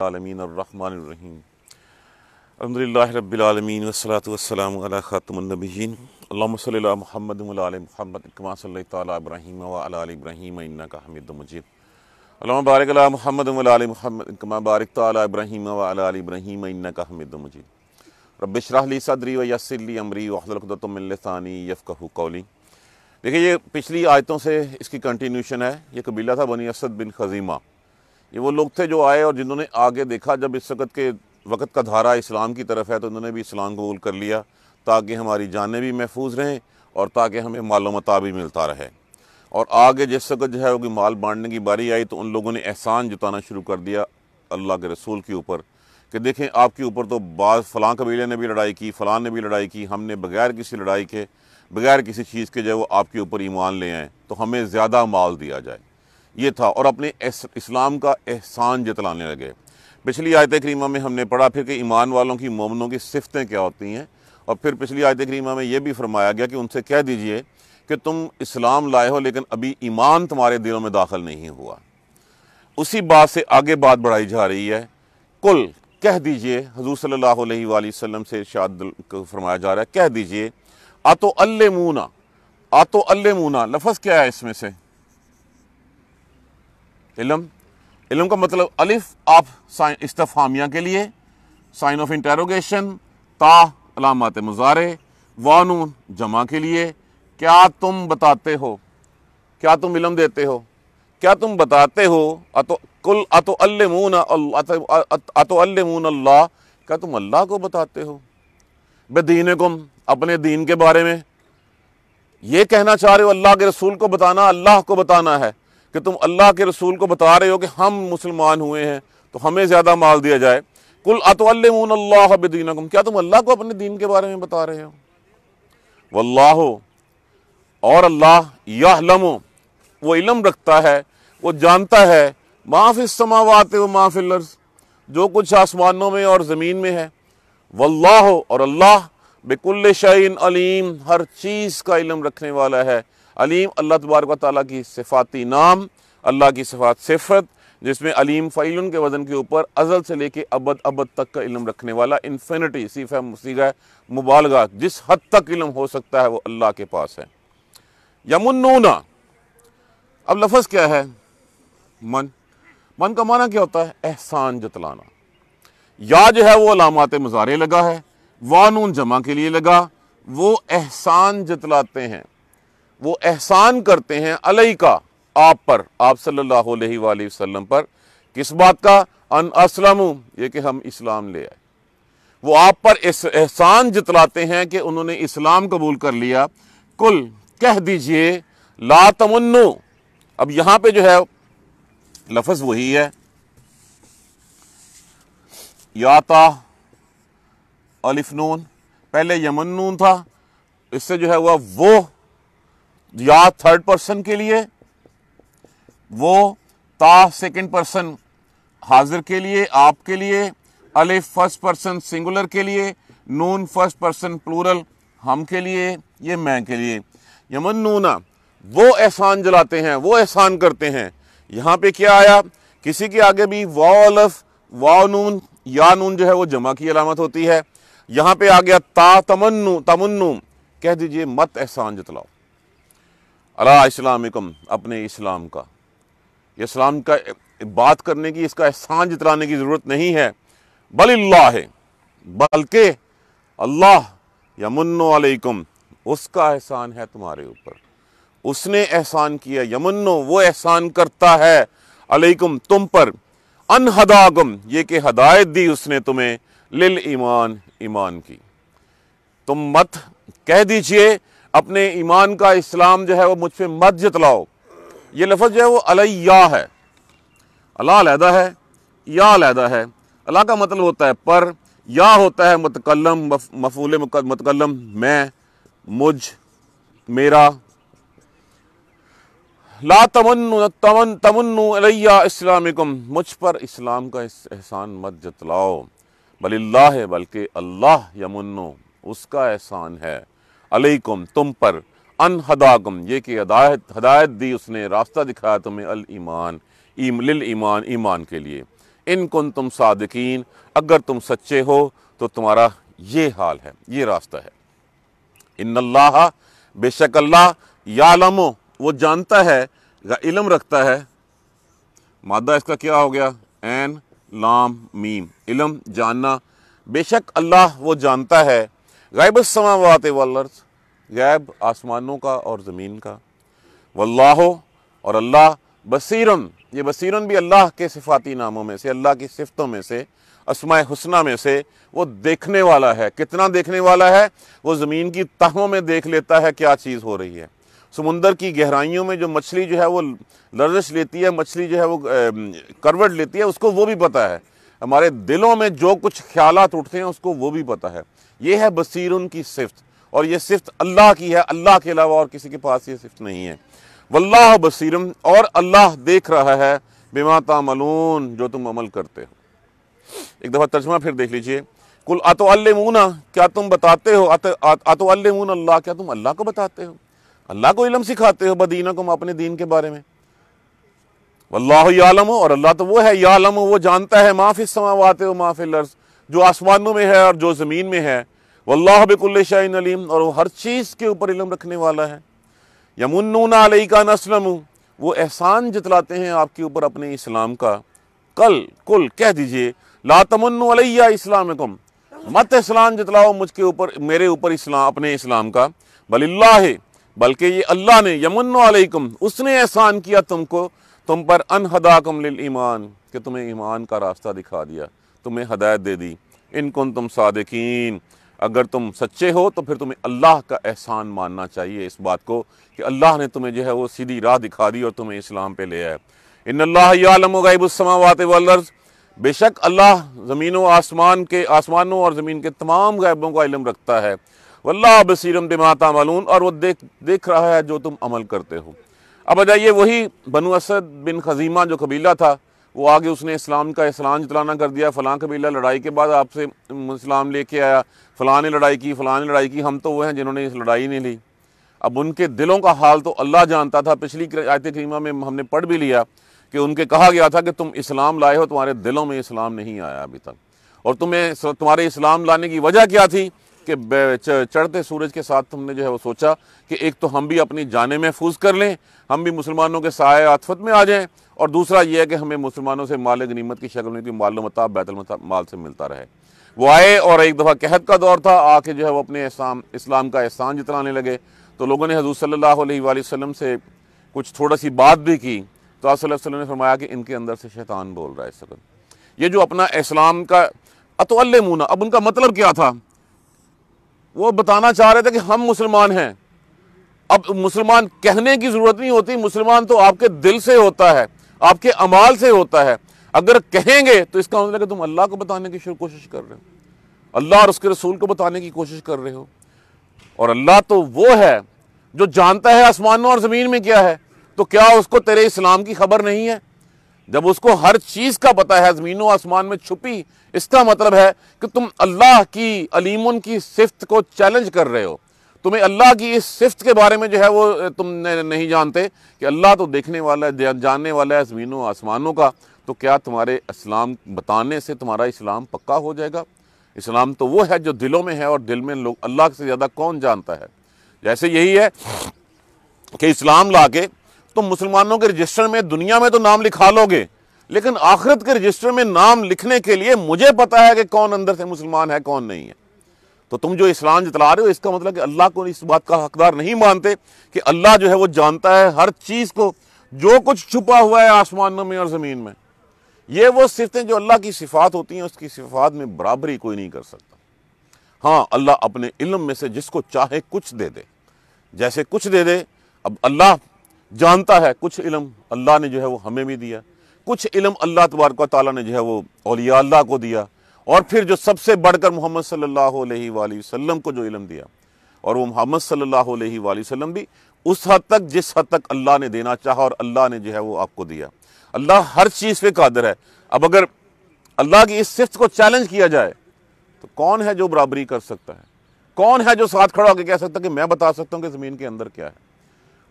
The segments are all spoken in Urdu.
العالمین الرحمن الرحیم الحمدللہ رب العالمین والصلاة والسلام علی خاتم النبیین اللہم صلی اللہ محمد علی محمد کما صلی اللہ تعالی ابراہیم و علی ابراہیم انکا حمید مجید اللہم بارک علی محمد علی محمد کما بارک تعالی ابراہیم و علی ابراہیم انکا حمید مجید رب شرح لی صدری و یسر لی امری و حضر قدرت من لثانی یفقہ قولی دیکھیں یہ پچھلی آیتوں سے اس کی کنٹینیوشن ہے یہ قبیلہ تھا بنی اسد بن خزیمہ یہ وہ لوگ تھے جو آئے اور جنہوں نے آگے دیکھا جب اس وقت کے وقت کا دھارا اسلام کی طرف ہے تو انہوں نے بھی اسلام قبول کر لیا تاکہ ہماری جانیں بھی محفوظ رہیں اور تاکہ ہمیں مال متا بھی ملتا رہے اور آگے جس وقت جو ہے وہ مال بانٹنے کی باری آئی تو ان لوگوں نے احسان جتانا شروع کر دیا اللہ کے رسول کے اوپر کہ دیکھیں آپ کے اوپر تو بعض فلاں قبیلے نے بھی لڑائی کی فلاں نے بھی لڑائی کی ہم نے بغیر کسی لڑائی کے بغیر کسی چیز کے جو ہے وہ آپ کے اوپر ایمان لے آئیں تو ہمیں زیادہ مال دیا جائے یہ تھا اور اپنے اسلام کا احسان جتلانے لگے پچھلی آیت کریمہ میں ہم نے پڑھا پھر کہ ایمان والوں کی مومنوں کی صفتیں کیا ہوتی ہیں اور پھر پچھلی آیت کریمہ میں یہ بھی فرمایا گیا کہ ان سے کہہ دیجئے کہ تم اسلام لائے ہو لیکن ابھی ایمان تمہارے دلوں میں داخل نہیں ہوا اسی بات سے آگے بات بڑھائی جا رہی ہے کل کہہ دیجئے حضور صلی اللہ علیہ وآلہ وسلم سے ارشاد فرمایا جا رہا ہے کہہ دیجئے آتو و آتو آت لفظ کیا ہے اس میں سے علم علم کا مطلب الف آپ استفامیہ کے لیے سائن آف انٹیروگیشن تا علامات مزارے وانون جمع کے لیے کیا تم بتاتے ہو کیا تم علم دیتے ہو کیا تم بتاتے ہو اتو کل اللہ کیا تم اللہ کو بتاتے ہو بے دین کم اپنے دین کے بارے میں یہ کہنا چاہ رہے ہو اللہ کے رسول کو بتانا اللہ کو بتانا ہے کہ تم اللہ کے رسول کو بتا رہے ہو کہ ہم مسلمان ہوئے ہیں تو ہمیں زیادہ مال دیا جائے کل اتولمون اللہ بدینکم کیا تم اللہ کو اپنے دین کے بارے میں بتا رہے ہو واللہ اور اللہ یعلم وہ علم رکھتا ہے وہ جانتا ہے معاف السماوات و ما معاف الارض جو کچھ آسمانوں میں اور زمین میں ہے واللہ اور اللہ بکل شعین علیم ہر چیز کا علم رکھنے والا ہے علیم اللہ تبارک و تعالیٰ کی صفاتی نام اللہ کی صفات صفت جس میں علیم فعیل کے وزن کے اوپر ازل سے لے کے ابد ابد تک کا علم رکھنے والا انفینٹی صیفہ سگہ مبالغہ جس حد تک علم ہو سکتا ہے وہ اللہ کے پاس ہے یمن اب لفظ کیا ہے من من کا معنی کیا ہوتا ہے احسان جتلانا یا جو ہے وہ علامات مزارے لگا ہے وانون جمع کے لیے لگا وہ احسان جتلاتے ہیں وہ احسان کرتے ہیں علیہ کا آپ پر آپ صلی اللہ علیہ وآلہ وسلم پر کس بات کا ان یہ کہ ہم اسلام لے آئے وہ آپ پر احسان جتلاتے ہیں کہ انہوں نے اسلام قبول کر لیا کل کہہ دیجئے لا تمنو اب یہاں پہ جو ہے لفظ وہی ہے یا تا الفنون پہلے یمنون تھا اس سے جو ہے وہ یا تھرڈ پرسن کے لیے وہ تا سیکنڈ پرسن حاضر کے لیے آپ کے لیے الف فرسٹ پرسن سنگولر کے لیے نون فرسٹ پرسن پلورل ہم کے لیے یہ میں کے لیے یمن نونا وہ احسان جلاتے ہیں وہ احسان کرتے ہیں یہاں پہ کیا آیا کسی کے آگے بھی وا الف واہ نون یا نون جو ہے وہ جمع کی علامت ہوتی ہے یہاں پہ آ گیا تا تمن تمن کہہ دیجئے مت احسان جتلاؤ اللہ اسلامکم اپنے اسلام کا یہ اسلام کا بات کرنے کی اس کا احسان جتلانے کی ضرورت نہیں ہے بل اللہ ہے بلکہ اللہ یمن علیکم اس کا احسان ہے تمہارے اوپر اس نے احسان کیا یمن وہ احسان کرتا ہے علیکم تم پر انہدا یہ کہ ہدایت دی اس نے تمہیں لل ایمان ایمان کی تم مت کہہ دیجئے اپنے ایمان کا اسلام جو ہے وہ مجھ پہ مت جتلاؤ یہ لفظ جو ہے وہ علیہ ہے اللہ علیحدہ ہے یا علیحدہ ہے اللہ کا مطلب ہوتا ہے پر یا ہوتا ہے متکلم مفول متکلم میں مجھ میرا لا تمن تمن علیہ اسلامکم مجھ پر اسلام کا احسان مت جتلاؤ بل اللہ ہے بلکہ اللہ یمن اس کا احسان ہے علیکم تم پر ان ہداکم یہ کہ ہدایت دی اس نے راستہ دکھایا تمہیں للایمان ایمان کے لیے ان کن تم صادقین اگر تم سچے ہو تو تمہارا یہ حال ہے یہ راستہ ہے ان اللہ بے شک اللہ یا وہ جانتا ہے یا علم رکھتا ہے مادہ اس کا کیا ہو گیا این لام میم علم جاننا بے شک اللہ وہ جانتا ہے غیب السماوات والارض غائب آسمانوں کا اور زمین کا واللہ اور اللہ بصیرن یہ بصیرن بھی اللہ کے صفاتی ناموں میں سے اللہ کی صفتوں میں سے اسماء حسنہ میں سے وہ دیکھنے والا ہے کتنا دیکھنے والا ہے وہ زمین کی تہوں میں دیکھ لیتا ہے کیا چیز ہو رہی ہے سمندر کی گہرائیوں میں جو مچھلی جو ہے وہ لرزش لیتی ہے مچھلی جو ہے وہ کروٹ لیتی ہے اس کو وہ بھی پتہ ہے ہمارے دلوں میں جو کچھ خیالات اٹھتے ہیں اس کو وہ بھی پتہ ہے یہ ہے بصیر ان کی صفت اور یہ صفت اللہ کی ہے اللہ کے علاوہ اور کسی کے پاس یہ صفت نہیں ہے واللہ بصیرم اور اللہ دیکھ رہا ہے بما تعملون جو تم عمل کرتے ہو ایک دفعہ ترجمہ پھر دیکھ لیجئے کل آتو المونا کیا تم بتاتے ہو المون اللہ کیا تم اللہ کو بتاتے ہو اللہ کو علم سکھاتے ہو بدینہ کم اپنے دین کے بارے میں واللہ ہو اور اللہ تو وہ ہے یام وہ جانتا ہے ما فی السماوات و ما فی الارض جو آسمانوں میں ہے اور جو زمین میں ہے واللہ بکل شاہین علیم اور وہ ہر چیز کے اوپر علم رکھنے والا ہے یمنون علیہ کا نسلم وہ احسان جتلاتے ہیں آپ کے اوپر اپنے اسلام کا کل کل کہہ دیجئے لا تمنو علیہ اسلامکم مت اسلام جتلاؤ مجھ کے اوپر میرے اوپر اسلام اپنے اسلام کا بل اللہ بلکہ یہ اللہ نے یمن علیکم اس نے احسان کیا تم کو تم پر انہداکم للایمان کہ تمہیں ایمان کا راستہ دکھا دیا تمہیں ہدایت دے دی ان کن تم صادقین اگر تم سچے ہو تو پھر تمہیں اللہ کا احسان ماننا چاہیے اس بات کو کہ اللہ نے تمہیں جو ہے وہ سیدھی راہ دکھا دی اور تمہیں اسلام پہ لے آئے ان اللہ عالم و غیب السماوات والارض بے شک اللہ زمین و آسمان کے آسمانوں اور زمین کے تمام غیبوں کو علم رکھتا ہے واللہ بصیرم بما تعملون اور وہ دیکھ دیکھ رہا ہے جو تم عمل کرتے ہو اب آ جائیے وہی بنو اسد بن خزیمہ جو قبیلہ تھا وہ آگے اس نے اسلام کا اسلام جتلانہ کر دیا فلاں قبیلہ لڑائی کے بعد آپ سے اسلام لے کے آیا فلاں لڑائی کی فلاں لڑائی کی ہم تو وہ ہیں جنہوں نے اس لڑائی نہیں لی اب ان کے دلوں کا حال تو اللہ جانتا تھا پچھلی آیت کریمہ میں ہم نے پڑھ بھی لیا کہ ان کے کہا گیا تھا کہ تم اسلام لائے ہو تمہارے دلوں میں اسلام نہیں آیا ابھی تک اور تمہیں تمہارے اسلام لانے کی وجہ کیا تھی کہ چڑھتے سورج کے ساتھ تم نے جو ہے وہ سوچا کہ ایک تو ہم بھی اپنی جانیں محفوظ کر لیں ہم بھی مسلمانوں کے سائے عطفت میں آ جائیں اور دوسرا یہ ہے کہ ہمیں مسلمانوں سے مال غنیمت کی شکل نہیں تھی مال و مطاب بیت المال مال سے ملتا رہے وہ آئے اور ایک دفعہ قحط کا دور تھا آ کے جو ہے وہ اپنے احسام اسلام کا احسان جتلانے لگے تو لوگوں نے حضور صلی اللہ علیہ وآلہ وسلم سے کچھ تھوڑا سی بات بھی کی تو آپ صلی اللہ علیہ وسلم نے فرمایا کہ ان کے اندر سے شیطان بول رہا ہے اس وقت یہ جو اپنا اسلام کا اطول مون اب ان کا مطلب کیا تھا وہ بتانا چاہ رہے تھے کہ ہم مسلمان ہیں اب مسلمان کہنے کی ضرورت نہیں ہوتی مسلمان تو آپ کے دل سے ہوتا ہے آپ کے امال سے ہوتا ہے اگر کہیں گے تو اس کا مطلب کہ تم اللہ کو بتانے کی کوشش کر رہے ہو اللہ اور اس کے رسول کو بتانے کی کوشش کر رہے ہو اور اللہ تو وہ ہے جو جانتا ہے آسمان اور زمین میں کیا ہے تو کیا اس کو تیرے اسلام کی خبر نہیں ہے جب اس کو ہر چیز کا پتا ہے زمین و آسمان میں چھپی اس کا مطلب ہے کہ تم اللہ کی علیمن کی صفت کو چیلنج کر رہے ہو تمہیں اللہ کی اس صفت کے بارے میں جو ہے وہ تم نہیں جانتے کہ اللہ تو دیکھنے والا ہے جاننے والا ہے زمینوں آسمانوں کا تو کیا تمہارے اسلام بتانے سے تمہارا اسلام پکا ہو جائے گا اسلام تو وہ ہے جو دلوں میں ہے اور دل میں لوگ اللہ سے زیادہ کون جانتا ہے جیسے یہی ہے کہ اسلام لا کے تم مسلمانوں کے رجسٹر میں دنیا میں تو نام لکھا لو گے لیکن آخرت کے رجسٹر میں نام لکھنے کے لیے مجھے پتا ہے کہ کون اندر سے مسلمان ہے کون نہیں ہے تو تم جو اسلام جتلا رہے ہو اس کا مطلب کہ اللہ کو اس بات کا حقدار نہیں مانتے کہ اللہ جو ہے وہ جانتا ہے ہر چیز کو جو کچھ چھپا ہوا ہے آسمانوں میں اور زمین میں یہ وہ صفتیں جو اللہ کی صفات ہوتی ہیں اس کی صفات میں برابری کوئی نہیں کر سکتا ہاں اللہ اپنے علم میں سے جس کو چاہے کچھ دے دے جیسے کچھ دے دے اب اللہ جانتا ہے کچھ علم اللہ نے جو ہے وہ ہمیں بھی دیا کچھ علم اللہ تبارک و تعالیٰ نے جو ہے وہ اولیاء اللہ کو دیا اور پھر جو سب سے بڑھ کر محمد صلی اللہ علیہ وآلہ وسلم کو جو علم دیا اور وہ محمد صلی اللہ علیہ وآلہ وسلم بھی اس حد تک جس حد تک اللہ نے دینا چاہا اور اللہ نے جو ہے وہ آپ کو دیا اللہ ہر چیز پہ قادر ہے اب اگر اللہ کی اس صفت کو چیلنج کیا جائے تو کون ہے جو برابری کر سکتا ہے کون ہے جو ساتھ کھڑا ہو کے کہہ سکتا کہ میں بتا سکتا ہوں کہ زمین کے اندر کیا ہے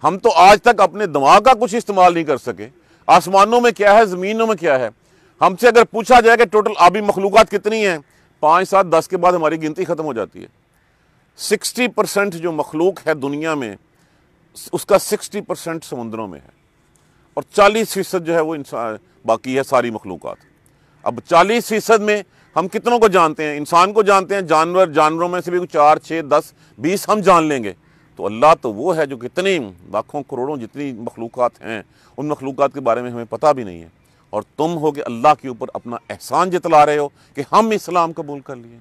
ہم تو آج تک اپنے دماغ کا کچھ استعمال نہیں کر سکے آسمانوں میں کیا ہے زمینوں میں کیا ہے ہم سے اگر پوچھا جائے کہ ٹوٹل آبی مخلوقات کتنی ہیں پانچ سات دس کے بعد ہماری گنتی ختم ہو جاتی ہے سکسٹی پرسینٹ جو مخلوق ہے دنیا میں اس کا سکسٹی پرسینٹ سمندروں میں ہے اور چالیس فیصد جو ہے وہ انسان باقی ہے ساری مخلوقات اب چالیس فیصد میں ہم کتنوں کو جانتے ہیں انسان کو جانتے ہیں جانور جانوروں میں سے بھی چار چھ دس بیس ہم جان لیں گے تو اللہ تو وہ ہے جو کتنی لاکھوں کروڑوں جتنی مخلوقات ہیں ان مخلوقات کے بارے میں ہمیں پتہ بھی نہیں ہے اور تم ہو کہ اللہ کے اوپر اپنا احسان جتلا رہے ہو کہ ہم اسلام قبول کر لیے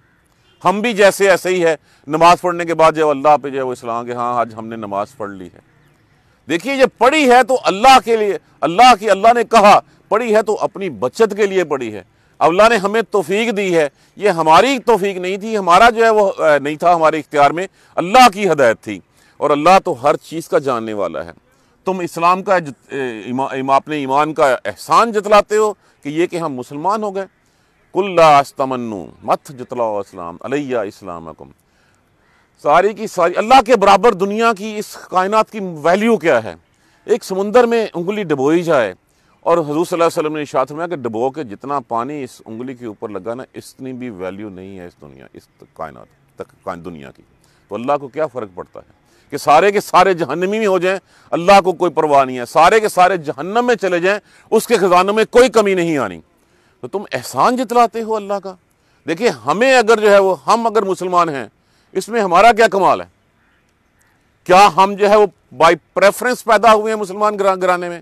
ہم بھی جیسے ایسے ہی ہے نماز پڑھنے کے بعد جب اللہ پہ جب وہ اسلام کہ ہاں آج ہم نے نماز پڑھ لی ہے دیکھیے جب پڑھی ہے تو اللہ کے لیے اللہ کی اللہ نے کہا پڑھی ہے تو اپنی بچت کے لیے پڑھی ہے اللہ نے ہمیں توفیق دی ہے یہ ہماری توفیق نہیں تھی ہمارا جو ہے وہ نہیں تھا ہمارے اختیار میں اللہ کی ہدایت تھی اور اللہ تو ہر چیز کا جاننے والا ہے تم اسلام کا اپنے ایمان کا احسان جتلاتے ہو کہ یہ کہ ہم مسلمان ہو گئے کل استمنو مت جتلاؤ اسلام علیہ اسلام ساری کی ساری اللہ کے برابر دنیا کی اس کائنات کی ویلیو کیا ہے ایک سمندر میں انگلی ڈبوئی جائے اور حضور صلی اللہ علیہ وسلم نے اشارت فرمایا کہ ڈبو کے جتنا پانی اس انگلی کے اوپر لگا نا اتنی بھی ویلیو نہیں ہے اس دنیا اس کائنات دنیا کی تو اللہ کو کیا فرق پڑتا ہے کہ سارے کے سارے جہنمی ہو جائیں اللہ کو کوئی پرواہ نہیں ہے سارے کے سارے جہنم میں چلے جائیں اس کے خزانوں میں کوئی کمی نہیں آنی تو تم احسان جتلاتے ہو اللہ کا دیکھیں ہمیں اگر جو ہے وہ ہم اگر مسلمان ہیں اس میں ہمارا کیا کمال ہے کیا ہم جو ہے وہ بائی پریفرنس پیدا ہوئے ہیں مسلمان گرانے میں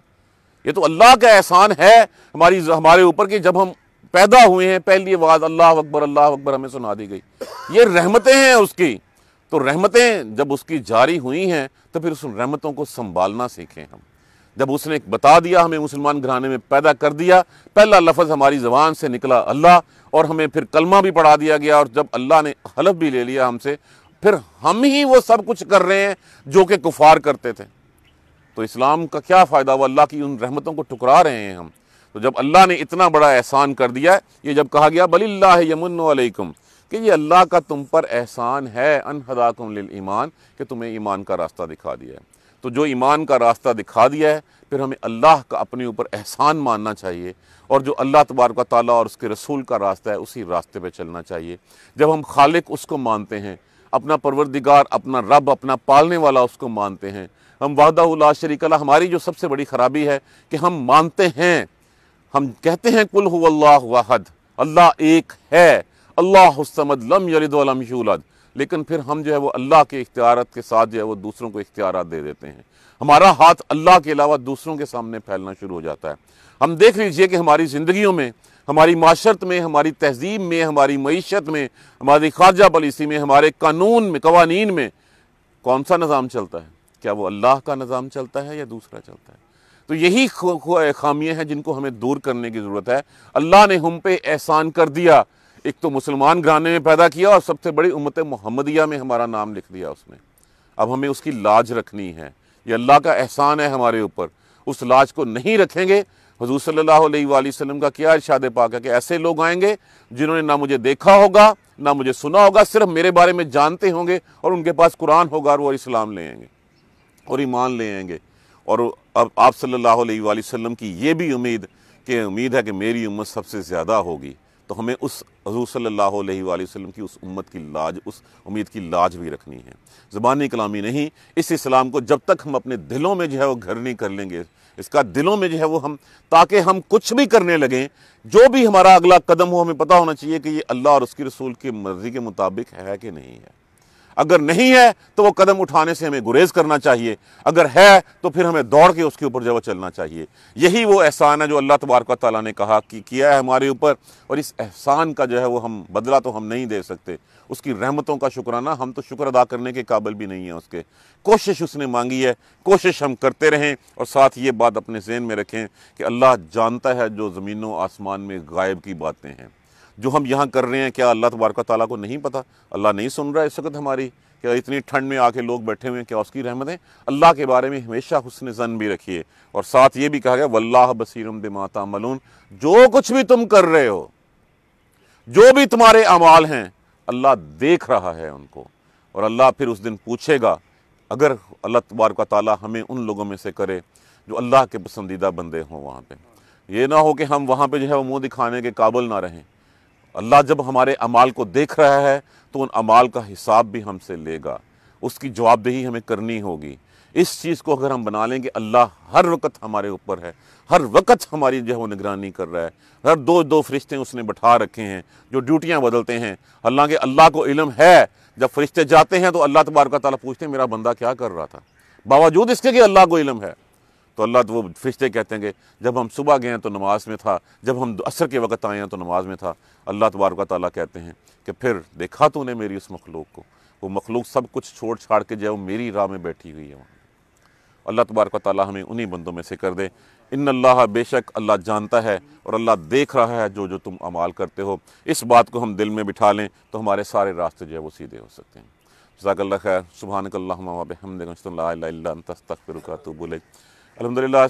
یہ تو اللہ کا احسان ہے ہماری ہمارے اوپر کہ جب ہم پیدا ہوئے ہیں پہلی آواز اللہ اکبر اللہ اکبر ہمیں سنا دی گئی یہ رحمتیں ہیں اس کی تو رحمتیں جب اس کی جاری ہوئی ہیں تو پھر اس رحمتوں کو سنبھالنا سیکھیں ہم جب اس نے بتا دیا ہمیں مسلمان گھرانے میں پیدا کر دیا پہلا لفظ ہماری زبان سے نکلا اللہ اور ہمیں پھر کلمہ بھی پڑھا دیا گیا اور جب اللہ نے حلف بھی لے لیا ہم سے پھر ہم ہی وہ سب کچھ کر رہے ہیں جو کہ کفار کرتے تھے تو اسلام کا کیا فائدہ وہ اللہ کی ان رحمتوں کو ٹکرا رہے ہیں ہم تو جب اللہ نے اتنا بڑا احسان کر دیا ہے یہ جب کہا گیا بل اللہ یمن علیکم کہ یہ اللہ کا تم پر احسان ہے ان ہداکم للایمان کہ تمہیں ایمان کا راستہ دکھا دیا ہے تو جو ایمان کا راستہ دکھا دیا ہے پھر ہمیں اللہ کا اپنے اوپر احسان ماننا چاہیے اور جو اللہ و تعالیٰ اور اس کے رسول کا راستہ ہے اسی راستے پہ چلنا چاہیے جب ہم خالق اس کو مانتے ہیں اپنا پروردگار اپنا رب اپنا پالنے والا اس کو مانتے ہیں ہم وحدہ اللہ شریک اللہ ہماری جو سب سے بڑی خرابی ہے کہ ہم مانتے ہیں ہم کہتے ہیں کل ہو اللہ واحد اللہ ایک ہے اللہ حسمد لم یلد ولم یولد لیکن پھر ہم جو ہے وہ اللہ کے اختیارات کے ساتھ جو ہے وہ دوسروں کو اختیارات دے دیتے ہیں ہمارا ہاتھ اللہ کے علاوہ دوسروں کے سامنے پھیلنا شروع ہو جاتا ہے ہم دیکھ لیجئے کہ ہماری زندگیوں میں ہماری معاشرت میں ہماری تہذیب میں ہماری معیشت میں ہماری خارجہ پالیسی میں ہمارے قانون میں قوانین میں کون سا نظام چلتا ہے کیا وہ اللہ کا نظام چلتا ہے یا دوسرا چلتا ہے تو یہی خامیاں ہیں جن کو ہمیں دور کرنے کی ضرورت ہے اللہ نے ہم پہ احسان کر دیا ایک تو مسلمان گھرانے میں پیدا کیا اور سب سے بڑی امت محمدیہ میں ہمارا نام لکھ دیا اس نے اب ہمیں اس کی لاج رکھنی ہے یہ اللہ کا احسان ہے ہمارے اوپر اس لاج کو نہیں رکھیں گے حضور صلی اللہ علیہ وآلہ وسلم کا کیا ارشاد پاک ہے کہ ایسے لوگ آئیں گے جنہوں نے نہ مجھے دیکھا ہوگا نہ مجھے سنا ہوگا صرف میرے بارے میں جانتے ہوں گے اور ان کے پاس قرآن ہوگا اور وہ اسلام لے آئیں گے اور ایمان لے آئیں گے اور اب آپ صلی اللہ علیہ وآلہ وسلم کی یہ بھی امید کہ امید ہے کہ میری امت سب سے زیادہ ہوگی تو ہمیں اس حضور صلی اللہ علیہ وآلہ وسلم کی اس امت کی لاج اس امید کی لاج بھی رکھنی ہے زبانی کلامی نہیں اس اسلام کو جب تک ہم اپنے دلوں میں جو ہے وہ گھر نہیں کر لیں گے اس کا دلوں میں جو ہے وہ ہم تاکہ ہم کچھ بھی کرنے لگیں جو بھی ہمارا اگلا قدم ہو ہمیں پتہ ہونا چاہیے کہ یہ اللہ اور اس کی رسول کی مرضی کے مطابق ہے کہ نہیں ہے اگر نہیں ہے تو وہ قدم اٹھانے سے ہمیں گریز کرنا چاہیے اگر ہے تو پھر ہمیں دوڑ کے اس کے اوپر جو چلنا چاہیے یہی وہ احسان ہے جو اللہ تبارک تعالیٰ نے کہا کہ کیا ہے ہمارے اوپر اور اس احسان کا جو ہے وہ ہم بدلہ تو ہم نہیں دے سکتے اس کی رحمتوں کا شکرانہ ہم تو شکر ادا کرنے کے قابل بھی نہیں ہیں اس کے کوشش اس نے مانگی ہے کوشش ہم کرتے رہیں اور ساتھ یہ بات اپنے ذہن میں رکھیں کہ اللہ جانتا ہے جو زمین و آسمان میں غائب کی باتیں ہیں جو ہم یہاں کر رہے ہیں کیا اللہ تبارک تعالیٰ کو نہیں پتہ اللہ نہیں سن رہا ہے اس وقت ہماری کیا اتنی ٹھنڈ میں آ کے لوگ بیٹھے ہوئے ہیں کیا اس کی رحمتیں اللہ کے بارے میں ہمیشہ حسن زن بھی رکھیے اور ساتھ یہ بھی کہا گیا واللہ بصیرم بسیرم دمات ملون جو کچھ بھی تم کر رہے ہو جو بھی تمہارے اعمال ہیں اللہ دیکھ رہا ہے ان کو اور اللہ پھر اس دن پوچھے گا اگر اللہ و تعالیٰ ہمیں ان لوگوں میں سے کرے جو اللہ کے پسندیدہ بندے ہوں وہاں پہ یہ نہ ہو کہ ہم وہاں پہ جو ہے وہ منہ دکھانے کے قابل نہ رہیں اللہ جب ہمارے عمال کو دیکھ رہا ہے تو ان عمال کا حساب بھی ہم سے لے گا اس کی جواب دہی ہمیں کرنی ہوگی اس چیز کو اگر ہم بنا لیں گے اللہ ہر وقت ہمارے اوپر ہے ہر وقت ہماری جو ہے وہ نگرانی کر رہا ہے ہر دو دو فرشتے اس نے بٹھا رکھے ہیں جو ڈیوٹیاں بدلتے ہیں حالانکہ اللہ کو علم ہے جب فرشتے جاتے ہیں تو اللہ تعالیٰ پوچھتے ہیں میرا بندہ کیا کر رہا تھا باوجود اس کے کہ اللہ کو علم ہے تو اللہ تو وہ فرشتے کہتے ہیں کہ جب ہم صبح گئے ہیں تو نماز میں تھا جب ہم عصر کے وقت آئے ہیں تو نماز میں تھا اللہ تبارک و تعالیٰ کہتے ہیں کہ پھر دیکھا تو نے میری اس مخلوق کو وہ مخلوق سب کچھ چھوڑ چھاڑ کے جو میری راہ میں بیٹھی ہوئی ہے وہاں اللہ تبارک و تعالیٰ ہمیں انہی بندوں میں سے کر دے ان اللہ بے شک اللہ جانتا ہے اور اللہ دیکھ رہا ہے جو جو تم امال کرتے ہو اس بات کو ہم دل میں بٹھا لیں تو ہمارے سارے راستے جو ہے وہ سیدھے ہو سکتے ہیں جزاک اللہ خیر سبحانک صبح کے اللّہ اللہ اللہ اللہ کا تو بولے الحمد لله